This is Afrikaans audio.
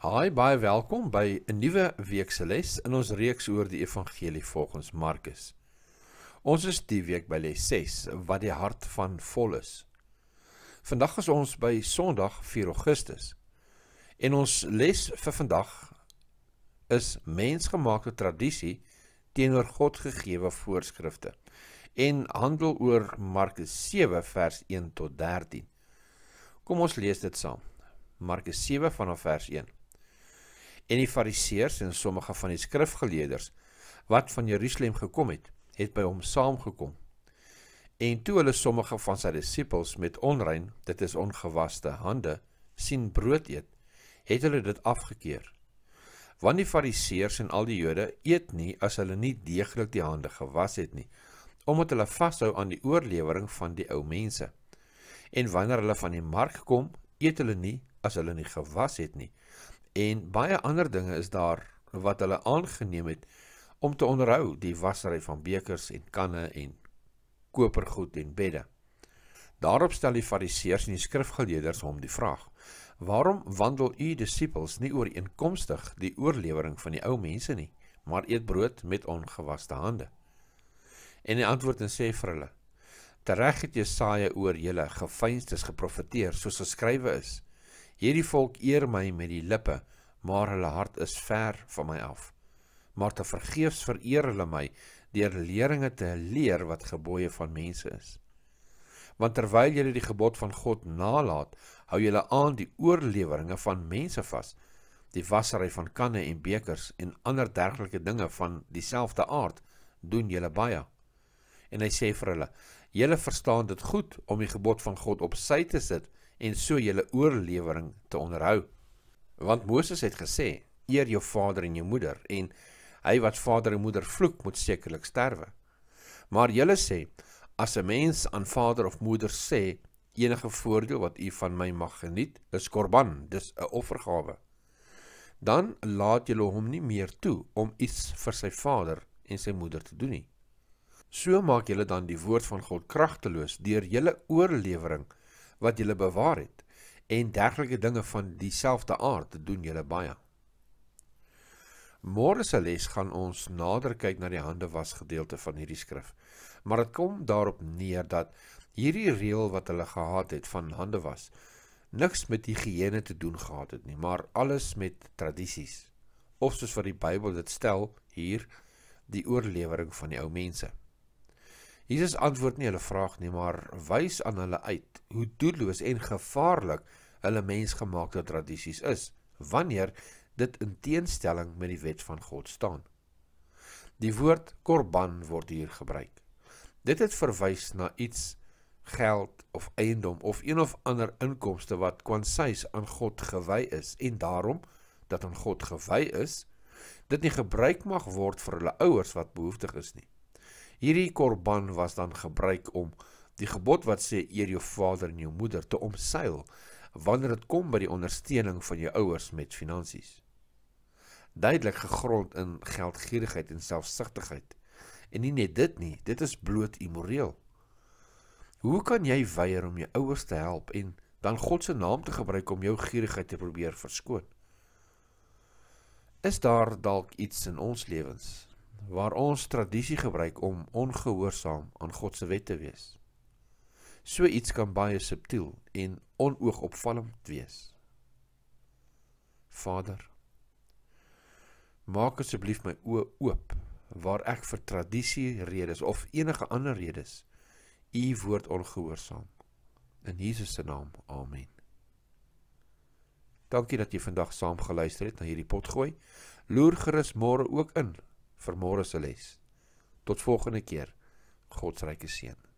Hi, baie welkom by 'n nuwe week se les in ons reeks oor die evangelie volgens Markus. Ons is die week by les 6 wat die hart van vol is. Vandag is ons by Sondag 4 Augustus. En ons les vir vandag is mensgemaakte tradisie teenoor God gegeewe voorskrifte en handel oor Markus 7 vers 1 tot 13. Kom ons lees dit saam. Markus 7 vanaf vers 1 en die fariseërs en sommige van die skrifgeleerders wat van Jerusalem gekom het, het by hom saamgekom. En toe hulle sommige van sy disippels met onrein, dit is ongewaste hande, sien brood eet, het hulle dit afgekeur. Want die fariseërs en al die Jode eet nie as hulle nie deeglik die hande gewas het nie, omdat hulle vashou aan die oorlewering van die ou mense. En wanneer hulle van die mark kom, eet hulle nie as hulle nie gewas het nie, en baie ander dinge is daar wat hulle aangeneem het om te onderhou die wasery van bekers en kanne en kopergoed en bedde. Daarop stel die fariseërs en die skrifgeleerders hom die vraag: "Waarom wandel u disippels nie ooreenkomstig die oorlewering van die ou mense nie, maar eet brood met ongewaste hande?" En hy antwoord en sê vir hulle: "Tereg het Jesaja oor julle gefeinstes geprofeteer, soos geskrywe is: Hierdie volk eer my met die lippe, maar hulle hart is ver van my af. Maar te vergeefs vereer hulle my deur leringe te leer wat gebooie van mense is. Want terwyl julle die gebod van God nalat, hou julle aan die oorleweringe van mense vas, die wasery van kanne en bekers en ander dergelike dinge van dieselfde aard doen julle baie. En hy sê vir hulle: "Julle verstaan dit goed om die gebod van God op sy te sit." en so julle oorlewering te onderhou. Want Moses het gesê: Eer jou vader en jou moeder en hy wat vader en moeder vloek, moet sekerlik sterwe. Maar julle sê: As 'n mens aan vader of moeder sê enige voordeel wat u van my mag geniet, is korban, dis 'n offergawe. Dan laat julle hom nie meer toe om iets vir sy vader en sy moeder te doen nie. So maak julle dan die woord van God kragteloos deur julle oorlewering wat julle bewaar het en dergelike dinge van dieselfde aard doen julle baie. Môre se les gaan ons nader kyk na die hande was gedeelte van hierdie skrif. Maar dit kom daarop neer dat hierdie reël wat hulle gehad het van hande was niks met higiëne te doen gehad het nie, maar alles met tradisies of soos wat die Bybel dit stel hier die oorlewering van die ou mense. Jesus antwoord nie hulle vraag nie, maar wys aan hulle uit hoe doelloos en gevaarlik hulle mensgemaakte tradisies is wanneer dit in teenstelling met die wet van God staan. Die woord korban word hier gebruik. Dit het verwys na iets geld of eiendom of een of ander inkomste wat kwansys aan God gewy is en daarom dat aan God gewy is, dit nie gebruik mag word vir hulle ouers wat behoeftig is nie. Hierdie korban was dan gebruik om die gebod wat sê eer jou vader en jou moeder te omseil wanneer dit kom by die ondersteuning van jou ouers met finansies. Duidelik gegrond in geldgierigheid en selfsugtigheid. En nie net dit nie, dit is bloot immoreel. Hoe kan jy weier om jou ouers te help en dan God se naam te gebruik om jou gierigheid te probeer verskoon? Is daar dalk iets in ons lewens waar ons tradisie gebruik om ongehoorsaam aan God se wet te wees. So iets kan baie subtiel en onoogopvallend wees. Vader, maak asseblief my oë oop waar ek vir tradisie redes of enige ander redes u woord ongehoorsaam. In Jesus se naam. Amen. Dankie dat jy vandag saam geluister het na hierdie potgooi. Loer gerus môre ook in vir môre se les. Tot volgende keer. God se ryke seën.